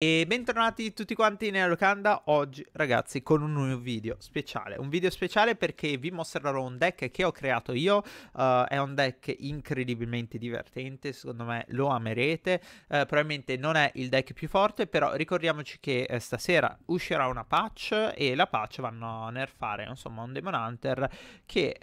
E bentornati tutti quanti nella locanda oggi ragazzi con un nuovo video speciale Un video speciale perché vi mostrerò un deck che ho creato io uh, È un deck incredibilmente divertente, secondo me lo amerete uh, Probabilmente non è il deck più forte però ricordiamoci che eh, stasera uscirà una patch E la patch vanno a nerfare insomma un Demon Hunter Che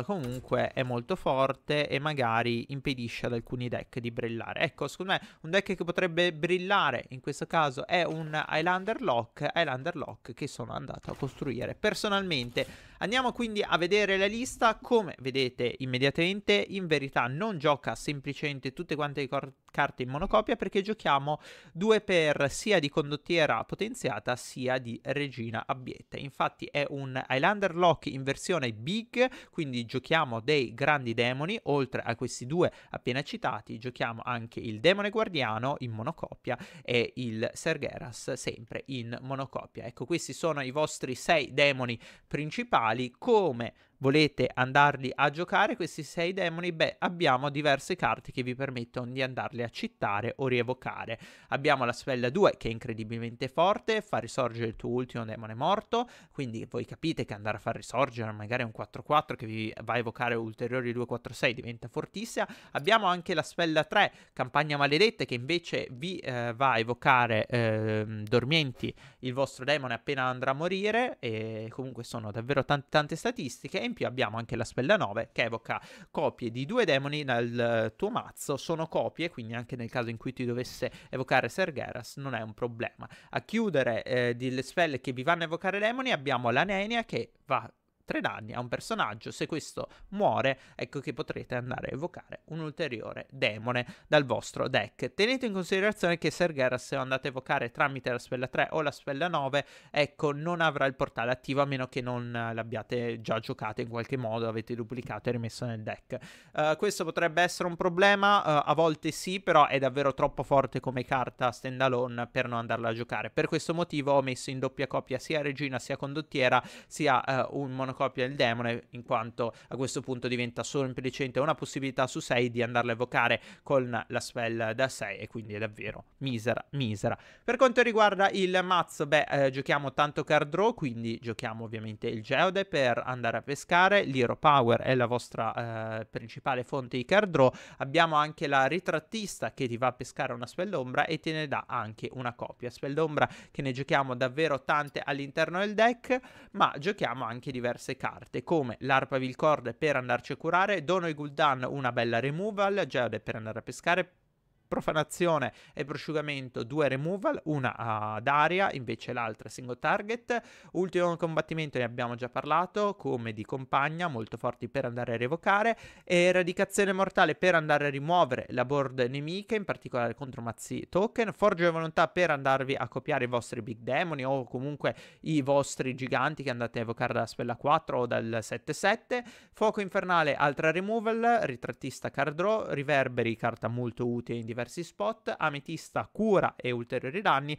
uh, comunque è molto forte e magari impedisce ad alcuni deck di brillare Ecco secondo me un deck che potrebbe brillare in questo questo caso è un Highlander Lock, Highlander Lock che sono andato a costruire personalmente. Andiamo quindi a vedere la lista, come vedete immediatamente in verità non gioca semplicemente tutte quante le carte carte in monocopia perché giochiamo 2 per sia di condottiera potenziata sia di regina abbietta. Infatti è un Highlander Lock in versione big, quindi giochiamo dei grandi demoni, oltre a questi due appena citati, giochiamo anche il demone guardiano in monocopia e il Sergeras sempre in monocopia. Ecco, questi sono i vostri 6 demoni principali come volete andarli a giocare questi sei demoni, beh, abbiamo diverse carte che vi permettono di andarli a cittare o rievocare. Abbiamo la spella 2 che è incredibilmente forte, fa risorgere il tuo ultimo demone morto, quindi voi capite che andare a far risorgere magari un 4-4 che vi va a evocare ulteriori 2-4-6 diventa fortissima. Abbiamo anche la spella 3, campagna maledetta, che invece vi eh, va a evocare eh, dormienti il vostro demone appena andrà a morire, e comunque sono davvero tante, tante statistiche in abbiamo anche la spella 9 che evoca copie di due demoni dal eh, tuo mazzo, sono copie, quindi anche nel caso in cui ti dovesse evocare Sergeras non è un problema. A chiudere eh, delle spelle che vi vanno a evocare demoni abbiamo la Nenia che va tre danni a un personaggio. Se questo muore, ecco che potrete andare a evocare un ulteriore demone dal vostro deck. Tenete in considerazione che Sergeras, se andate a evocare tramite la spella 3 o la spella 9, ecco, non avrà il portale attivo a meno che non eh, l'abbiate già giocato in qualche modo, avete duplicato e rimesso nel deck. Uh, questo potrebbe essere un problema, uh, a volte sì, però è davvero troppo forte come carta standalone per non andarla a giocare. Per questo motivo ho messo in doppia copia sia regina sia condottiera, sia uh, un monocolore copia del demone, in quanto a questo punto diventa solo semplicemente una possibilità su 6 di andarla a evocare con la spell da 6 e quindi è davvero misera, misera. Per quanto riguarda il mazzo, beh, eh, giochiamo tanto card draw, quindi giochiamo ovviamente il geode per andare a pescare, l'Hero Power è la vostra eh, principale fonte di card draw, abbiamo anche la ritrattista che ti va a pescare una spell d'ombra e te ne dà anche una copia, spell d'ombra che ne giochiamo davvero tante all'interno del deck, ma giochiamo anche diverse grosse carte come l'Arpa Vilcord per andarci a curare, Dono e Gul'dan una bella removal, Giade per andare a pescare, profanazione e prosciugamento, due removal, una ad aria, invece l'altra single target. Ultimo combattimento ne abbiamo già parlato, come di compagna, molto forti per andare a revocare, eradicazione mortale per andare a rimuovere la board nemica, in particolare contro mazzi token, forge e volontà per andarvi a copiare i vostri big demoni o comunque i vostri giganti che andate a evocare dalla spella 4 o dal 7-7, fuoco infernale, altra removal, ritrattista card draw, riverberi, carta molto utile in diversi diversi spot, Ametista cura e ulteriori danni.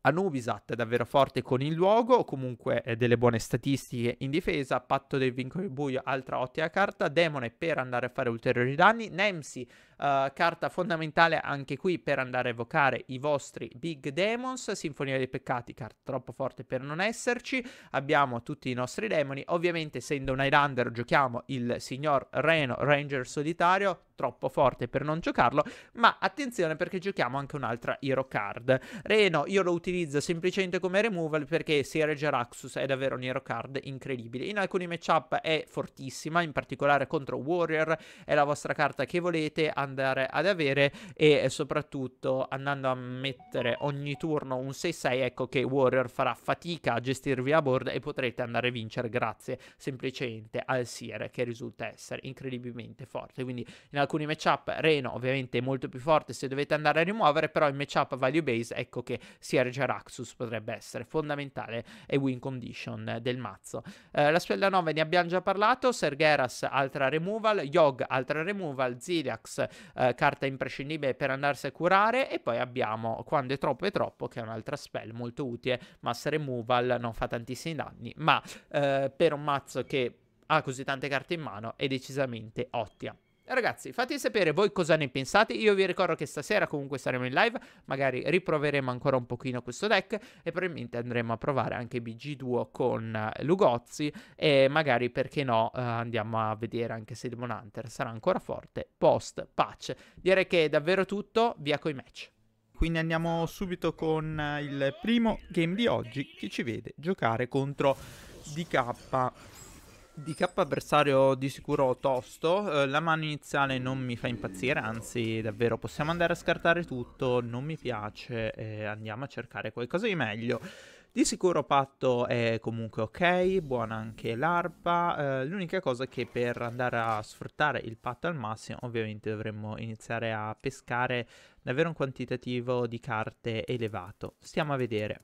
Anubisat è davvero forte con il luogo, comunque delle buone statistiche in difesa, patto del vincolo buio, altra ottima carta, demone per andare a fare ulteriori danni, Nemsi eh, carta fondamentale anche qui per andare a evocare i vostri Big Demons, Sinfonia dei Peccati, carta troppo forte per non esserci, abbiamo tutti i nostri demoni, ovviamente essendo un Highlander giochiamo il signor Reno Ranger solitario, troppo forte per non giocarlo, ma attenzione perché giochiamo anche un'altra hero card. Reno io lo utilizzo semplicemente come removal perché Sierra Jaraxus è davvero un hero card incredibile. In alcuni matchup è fortissima, in particolare contro Warrior, è la vostra carta che volete, andate andare ad avere e eh, soprattutto andando a mettere ogni turno un 6-6 ecco che Warrior farà fatica a gestirvi a board e potrete andare a vincere grazie semplicemente al Seer che risulta essere incredibilmente forte quindi in alcuni matchup Reno ovviamente è molto più forte se dovete andare a rimuovere però in matchup value base ecco che Seer Geraxus potrebbe essere fondamentale e win condition del mazzo eh, la spella 9 ne abbiamo già parlato Sergeras altra removal Yog altra removal Zilax eh, carta imprescindibile per andarsi a curare e poi abbiamo quando è troppo è troppo che è un'altra spell molto utile, mass removal, non fa tantissimi danni, ma eh, per un mazzo che ha così tante carte in mano è decisamente ottima. Ragazzi, fate sapere voi cosa ne pensate. Io vi ricordo che stasera comunque saremo in live, magari riproveremo ancora un pochino questo deck e probabilmente andremo a provare anche BG Duo con eh, Lugozzi e magari perché no eh, andiamo a vedere anche se Demon Hunter sarà ancora forte post patch. Direi che è davvero tutto, via coi match. Quindi andiamo subito con eh, il primo game di oggi che ci vede giocare contro DK di capo avversario di sicuro tosto, eh, la mano iniziale non mi fa impazzire, anzi davvero possiamo andare a scartare tutto, non mi piace, eh, andiamo a cercare qualcosa di meglio. Di sicuro Patto è comunque ok, buona anche l'arpa, eh, l'unica cosa è che per andare a sfruttare il patto al massimo ovviamente dovremmo iniziare a pescare davvero un quantitativo di carte elevato. Stiamo a vedere.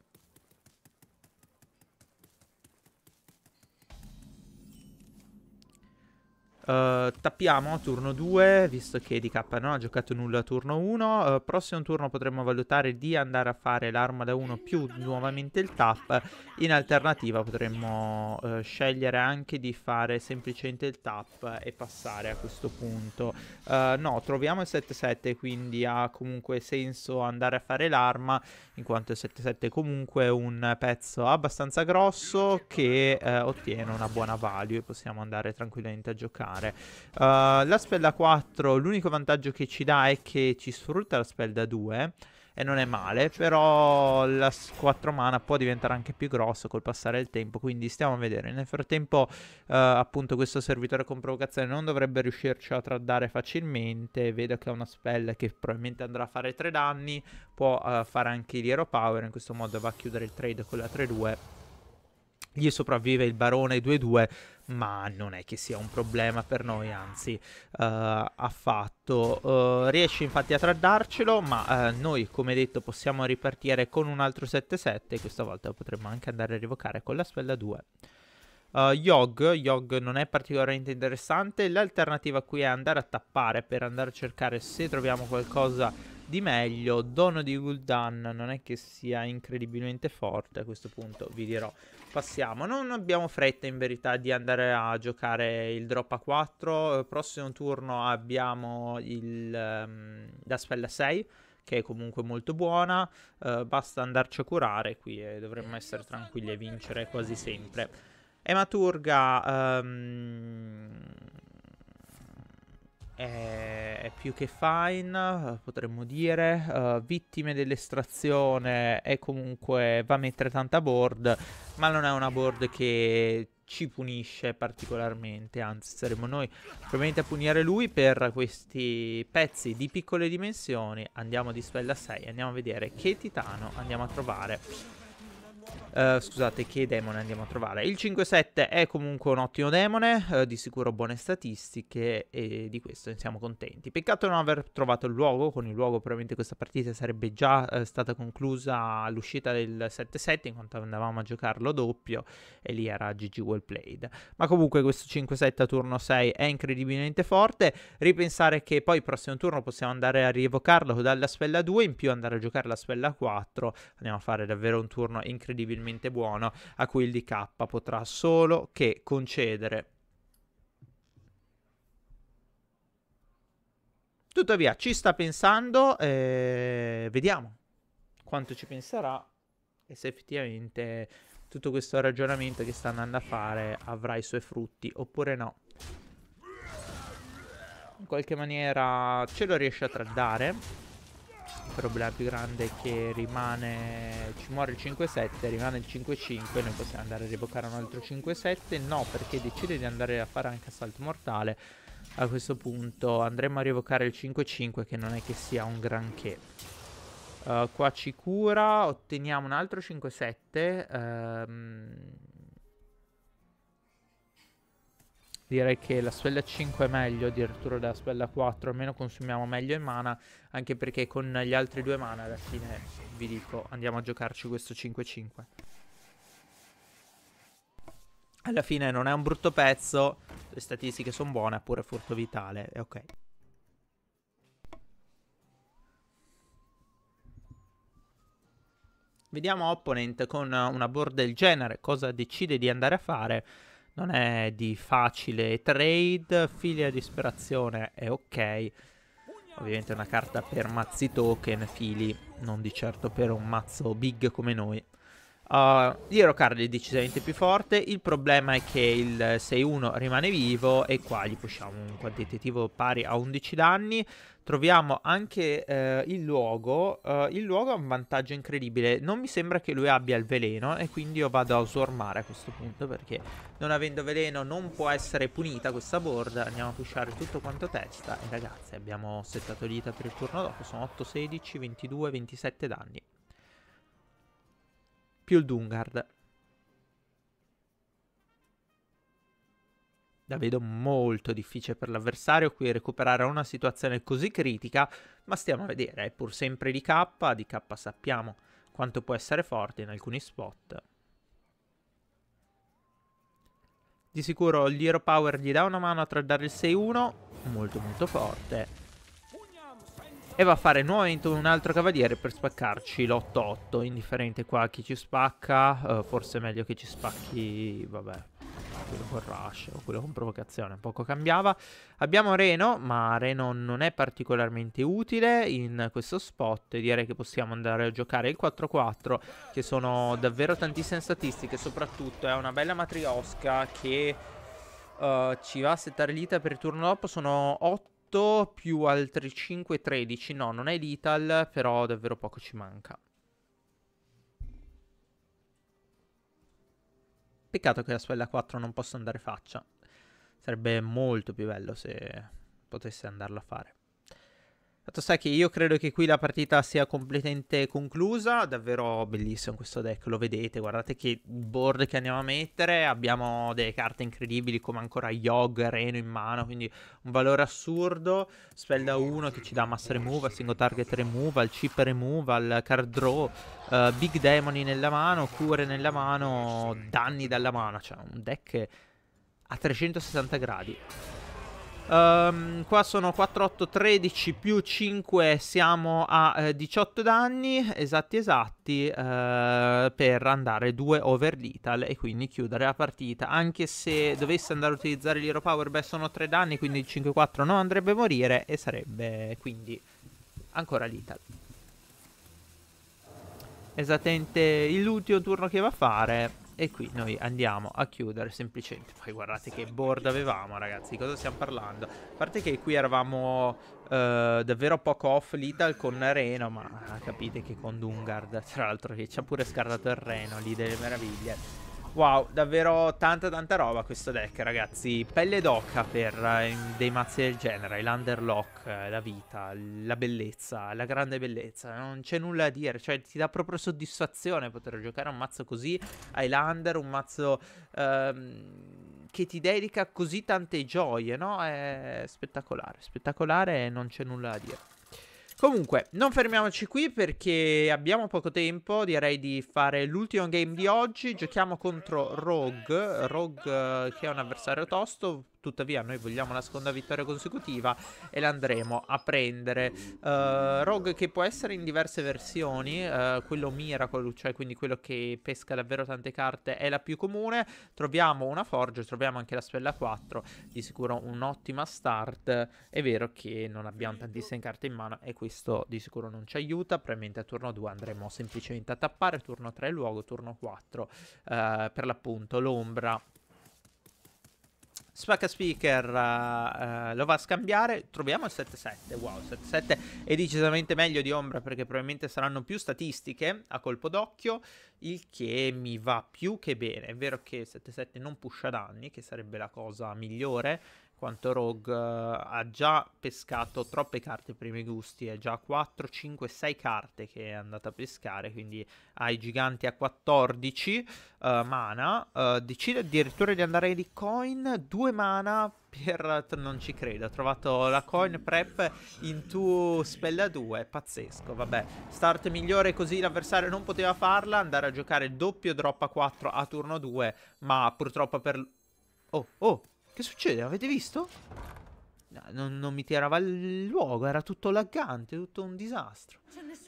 Eh, tappiamo turno 2, visto che DK non ha giocato nulla turno 1. Uh, eh, prossimo turno potremmo valutare di andare a fare l'arma da 1 più nuovamente il tap. In alternativa potremmo uh, scegliere anche di fare semplicemente il tap e passare a questo punto. no, troviamo il 7-7, quindi ha comunque senso andare a fare l'arma, in quanto il 7-7 è comunque un pezzo abbastanza grosso che ottiene una buona value e possiamo andare tranquillamente a giocare fare. Uh, eh, la spell da 4, l'unico vantaggio che ci dà è che ci sfrutta la spell da 2 e non è male, però la 4 mana può diventare anche più grossa col passare del tempo, quindi stiamo a vedere. Nel frattempo, eh, appunto, questo servitore con provocazione non dovrebbe riuscirci a traddare facilmente, vedo che ha una spell che probabilmente andrà a fare 3 danni, può eh, fare anche il Hero Power, in questo modo va a chiudere il trade con la 3-2. Gli sopravvive il barone 2-2 ma non è che sia un problema per noi, anzi uh, eh, affatto. Uh, eh, riesce infatti a tradarcelo, ma uh, noi come detto possiamo ripartire con un altro 7-7, questa volta potremmo anche andare a revocare con la spella 2. Uh, Yogg, Yogg non è particolarmente interessante, l'alternativa qui è andare a tappare per andare a cercare se troviamo qualcosa di meglio. Dono di Gul'dan non è che sia incredibilmente forte a questo punto, vi dirò passiamo. Non abbiamo fretta in verità di andare a giocare il drop a 4. Eh, prossimo turno abbiamo il, um, la spella 6 che è comunque molto buona. Uh, basta andarci a curare qui e eh, dovremmo essere tranquilli e vincere quasi sempre. Ematurga um, è, è più che fine, potremmo dire. Uh, vittime dell'estrazione è comunque va a mettere tanta board, ma non è una board che ci punisce particolarmente, anzi saremo noi probabilmente a punire lui per questi pezzi di piccole dimensioni. Andiamo a spella 6, andiamo a vedere che titano andiamo a trovare. Uh, scusate, che demone andiamo a trovare? Il 5-7 è comunque un ottimo demone, uh, di sicuro buone statistiche e di questo siamo contenti. Peccato non aver trovato il luogo, con il luogo probabilmente questa partita sarebbe già uh, stata conclusa all'uscita del 7-7 in quanto andavamo a giocarlo doppio e lì era GG well played. Ma comunque questo 5-7 a turno 6 è incredibilmente forte, ripensare che poi il prossimo turno possiamo andare a rievocarlo dalla spella 2 in più andare a giocare la spella 4, andiamo a fare davvero un turno incredibile incredibilmente buono a cui il DK potrà solo che concedere. Tuttavia ci sta pensando, eh, vediamo quanto ci penserà e se effettivamente tutto questo ragionamento che sta andando a fare avrà i suoi frutti oppure no. In qualche maniera ce lo riesce a traddare. Il problema più grande è che rimane. Ci muore il 5-7, rimane il 5-5. Noi possiamo andare a rievocare un altro 5-7. No, perché decide di andare a fare anche assalto mortale. A questo punto andremo a rievocare il 5-5, che non è che sia un granché. Uh, qua ci cura, otteniamo un altro 5-7. Ehm. Um Direi che la spella 5 è meglio addirittura della spella 4, almeno consumiamo meglio in mana, anche perché con gli altri due mana alla fine, vi dico, andiamo a giocarci questo 5-5. Alla fine non è un brutto pezzo, le statistiche sono buone, pure furto vitale, è ok. Vediamo Opponent con una board del genere, cosa decide di andare a fare non è di facile trade, filia disperazione è ok, ovviamente è una carta per mazzi token, fili, non di certo per un mazzo big come noi. Uh, L'Irocard è decisamente più forte, il problema è che il 6-1 rimane vivo e qua gli pushiamo un quantitativo pari a 11 danni. Troviamo anche uh, il luogo, uh, il luogo ha un vantaggio incredibile, non mi sembra che lui abbia il veleno e quindi io vado a usormare a questo punto perché non avendo veleno non può essere punita questa board, andiamo a pushare tutto quanto testa e ragazzi abbiamo settato dita per il turno dopo, sono 8, 16, 22, 27 danni più il Dungard. La vedo molto difficile per l'avversario qui recuperare una situazione così critica, ma stiamo a vedere, è pur sempre di K, di K sappiamo quanto può essere forte in alcuni spot. Di sicuro l'Hero Power gli dà una mano a tradare il 6-1, molto molto forte. E va a fare nuovamente un altro cavaliere per spaccarci l'8-8. Indifferente qua chi ci spacca. Uh, forse è meglio che ci spacchi... Vabbè. Quello con Rush o quello con provocazione. Poco cambiava. Abbiamo Reno, ma Reno non è particolarmente utile in questo spot. E direi che possiamo andare a giocare il 4-4. Che sono davvero tantissime statistiche. Soprattutto è una bella matriosca che... Uh, ci va a settare l'ita per il turno dopo sono 8 8 più altri 5, 13. No, non è lethal, però davvero poco ci manca. Peccato che la suella 4 non possa andare faccia. Sarebbe molto più bello se potesse andarla a fare. Fatto sai che io credo che qui la partita sia completamente conclusa, davvero bellissimo questo deck, lo vedete, guardate che board che andiamo a mettere, abbiamo delle carte incredibili come ancora Yog, Reno in mano, quindi un valore assurdo, spell da 1 che ci dà mass removal, single target removal, chip removal, card draw, uh, big demoni nella mano, cure nella mano, danni dalla mano, cioè un deck a 360 gradi. Um, qua sono 4, 13 più 5 siamo a eh, 18 danni esatti esatti eh, per andare 2 over lethal e quindi chiudere la partita anche se dovesse andare a utilizzare l'hero power beh sono 3 danni quindi il 5-4 non andrebbe a morire e sarebbe quindi ancora lethal esattamente l'ultimo turno che va a fare e qui noi andiamo a chiudere semplicemente. Poi guardate che board avevamo, ragazzi. Di cosa stiamo parlando? A parte che qui eravamo eh, davvero poco off Lidl con Reno. Ma capite che con Dungard, tra l'altro, che ci ha pure scartato il Reno lì delle meraviglie. Wow, davvero tanta tanta roba questo deck, ragazzi. Pelle d'oca per eh, dei mazzi del genere. L'underlock, eh, la vita, la bellezza, la grande bellezza. Non c'è nulla a dire, cioè ti dà proprio soddisfazione poter giocare un mazzo così. Highlander, un mazzo ehm, che ti dedica così tante gioie, no? È spettacolare, spettacolare e non c'è nulla da dire. Comunque, non fermiamoci qui perché abbiamo poco tempo, direi di fare l'ultimo game di oggi. Giochiamo contro Rogue, Rogue eh, che è un avversario tosto, Tuttavia noi vogliamo la seconda vittoria consecutiva e la andremo a prendere. Uh, Rogue che può essere in diverse versioni, uh, quello Miracle, cioè quindi quello che pesca davvero tante carte, è la più comune. Troviamo una Forge, troviamo anche la Spella 4, di sicuro un'ottima start. È vero che non abbiamo tantissime carte in mano e questo di sicuro non ci aiuta. Probabilmente a turno 2 andremo semplicemente a tappare, turno 3 luogo, turno 4 uh, eh, per l'appunto l'ombra Spacca Speaker uh, lo va a scambiare. Troviamo il 7-7. Wow, 7-7 è decisamente meglio di Ombra perché probabilmente saranno più statistiche a colpo d'occhio. Il che mi va più che bene. È vero che 7-7 non pusha danni, che sarebbe la cosa migliore quanto Rogue eh, ha già pescato troppe carte per i miei gusti, è già 4, 5, 6 carte che è andata a pescare, quindi ha i giganti a 14 uh, eh, mana, uh, decide addirittura di andare di coin, 2 mana per... non ci credo, ha trovato la coin prep in spell a 2, pazzesco, vabbè, start migliore così l'avversario non poteva farla, andare a giocare doppio drop a 4 a turno 2, ma purtroppo per... Oh, oh, che succede? Avete visto? No, non, non mi tirava il luogo, era tutto laggante, tutto un disastro.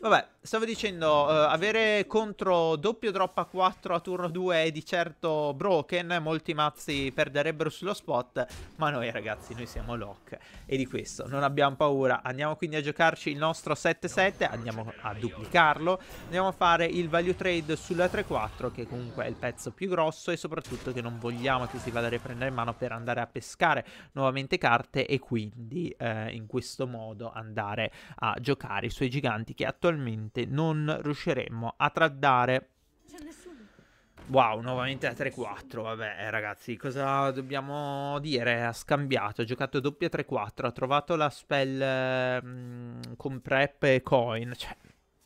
Vabbè, stavo dicendo, uh, avere contro doppio drop a 4 a turno 2 è di certo broken, molti mazzi perderebbero sullo spot, ma noi ragazzi, noi siamo lock e di questo non abbiamo paura. Andiamo quindi a giocarci il nostro 7-7, andiamo a duplicarlo, andiamo a fare il value trade sulla 3-4 che comunque è il pezzo più grosso e soprattutto che non vogliamo che si vada a riprendere in mano per andare a pescare nuovamente carte e quindi eh, in questo modo andare a giocare i suoi giganti che attualmente non riusciremmo a trattare. Wow, nuovamente a 3-4, vabbè eh, ragazzi, cosa dobbiamo dire? Ha scambiato, ha giocato doppia 3-4, ha trovato la spell eh, con prep e coin, cioè,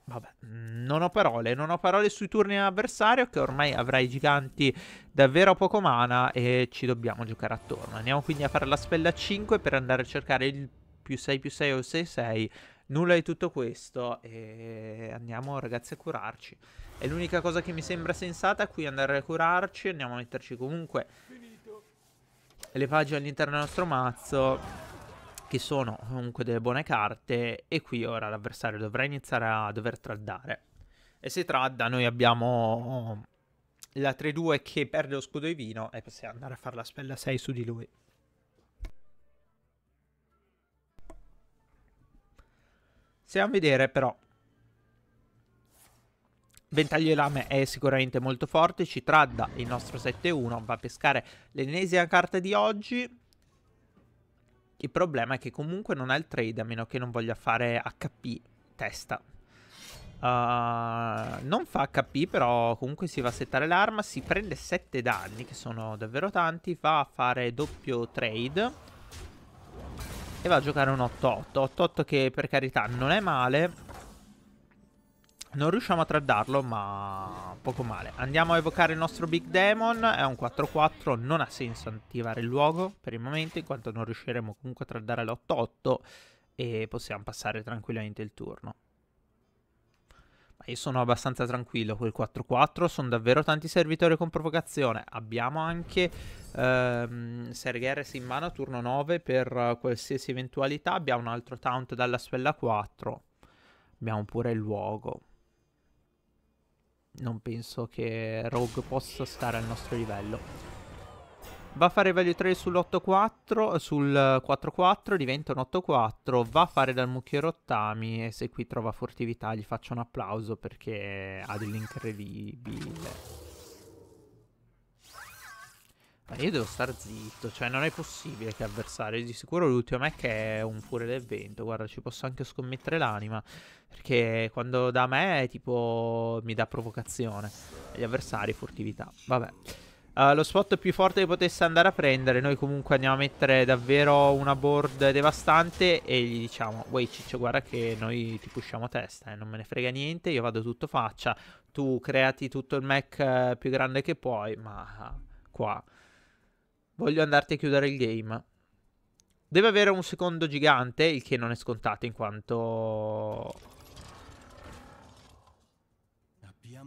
vabbè, non ho parole, non ho parole sui turni avversario che ormai avrà i giganti davvero poco mana e ci dobbiamo giocare attorno. Andiamo quindi a fare la spell a 5 per andare a cercare il più 6 più 6 o 6 6 Nulla di tutto questo e andiamo ragazzi a curarci. È l'unica cosa che mi sembra sensata qui andare a curarci. Andiamo a metterci comunque le pagine all'interno del nostro mazzo che sono comunque delle buone carte e qui ora l'avversario dovrà iniziare a dover traddare. E se tradda noi abbiamo la 3-2 che perde lo scudo di vino e possiamo andare a fare la spella 6 su di lui. Stiamo a vedere però. Ventaglio e lame è sicuramente molto forte, ci tradda il nostro 7-1, va a pescare l'ennesima carta di oggi. Il problema è che comunque non ha il trade, a meno che non voglia fare HP testa. Uh, non fa HP, però comunque si va a settare l'arma, si prende 7 danni, che sono davvero tanti, va a fare doppio trade e va a giocare un 8-8 8-8 che per carità non è male non riusciamo a tradarlo, ma poco male. Andiamo a evocare il nostro Big Demon, è un 4-4, non ha senso attivare il luogo per il momento, in quanto non riusciremo comunque a tradare l'8-8 e possiamo passare tranquillamente il turno io sono abbastanza tranquillo quel 4-4, sono davvero tanti servitori con provocazione. Abbiamo anche ehm, Sergeres in mano turno 9 per qualsiasi eventualità. Abbiamo un altro taunt dalla spella 4. Abbiamo pure il luogo. Non penso che Rogue possa stare al nostro livello. Va a fare value 3 sull'8-4, sul 4-4 diventa un 8-4, va a fare dal mucchio rottami e se qui trova furtività gli faccio un applauso perché ha dell'incredibile. Ma io devo star zitto, cioè non è possibile che avversario, di sicuro l'ultimo mech è un pure del vento, guarda ci posso anche scommettere l'anima, perché quando da me tipo mi dà provocazione, gli avversari furtività, vabbè. Uh, lo spot più forte che potesse andare a prendere. Noi comunque andiamo a mettere davvero una board devastante e gli diciamo, Wey ciccio guarda che noi ti pushiamo a testa, eh, non me ne frega niente, io vado tutto faccia, tu creati tutto il mech più grande che puoi, ma eh, qua voglio andarti a chiudere il game. Deve avere un secondo gigante, il che non è scontato in quanto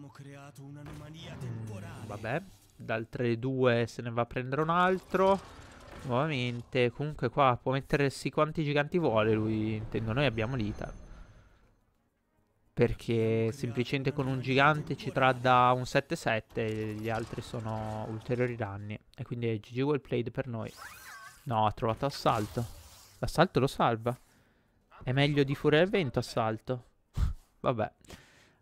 Abbiamo creato un'anomalia temporale. Vabbè, dal 3-2 se ne va a prendere un altro. Nuovamente, comunque qua può mettersi quanti giganti vuole lui, intendo, noi abbiamo l'Ita. Perché semplicemente con un gigante ci tradda un 7-7 gli altri sono ulteriori danni. E quindi è GG well played per noi. No, ha trovato assalto. L'assalto lo salva. È meglio di furia del vento assalto. Vabbè.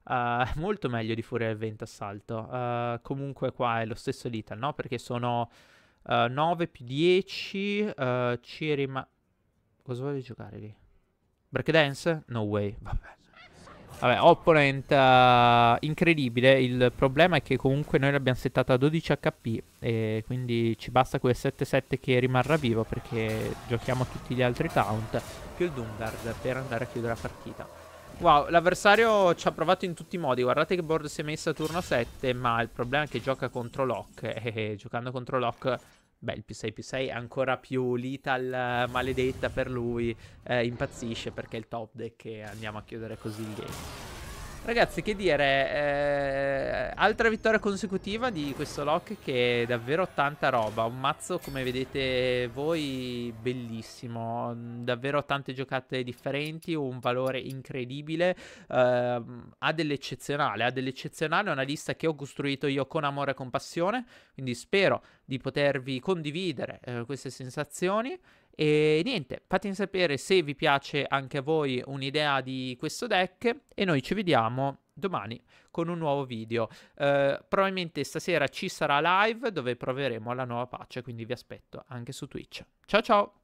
Uh, molto meglio di Furia del Vento Assalto. Uh, comunque qua è lo stesso Lethal, no? Perché sono uh, ah, 9 più 10. ci rima... Cosa voglio giocare lì? Breakdance? No way, vabbè. Vabbè, opponent incredibile. Il problema è che comunque noi l'abbiamo settata a 12 HP. E quindi ci basta quel 7-7 che rimarrà vivo perché giochiamo tutti gli altri taunt. Più il Doomguard per andare a chiudere la partita. Wow, l'avversario ci ha provato in tutti i modi. Guardate che board si è messa a turno 7, ma il problema è che gioca contro Locke. E eh, eh, giocando contro Locke, beh, il P6 P6 è ancora più lethal maledetta per lui. Eh, impazzisce perché è il top deck e andiamo a chiudere così il game. Ragazzi, che dire, eh, altra vittoria consecutiva di questo lock che è davvero tanta roba, un mazzo come vedete voi bellissimo, davvero tante giocate differenti, un valore incredibile, eh, ha dell'eccezionale, ha dell'eccezionale, è una lista che ho costruito io con amore e con passione, quindi spero di potervi condividere eh, queste sensazioni. E niente, fatemi sapere se vi piace anche a voi un'idea di questo deck e noi ci vediamo domani con un nuovo video. Eh, probabilmente stasera ci sarà live dove proveremo la nuova pace, quindi vi aspetto anche su Twitch. Ciao ciao!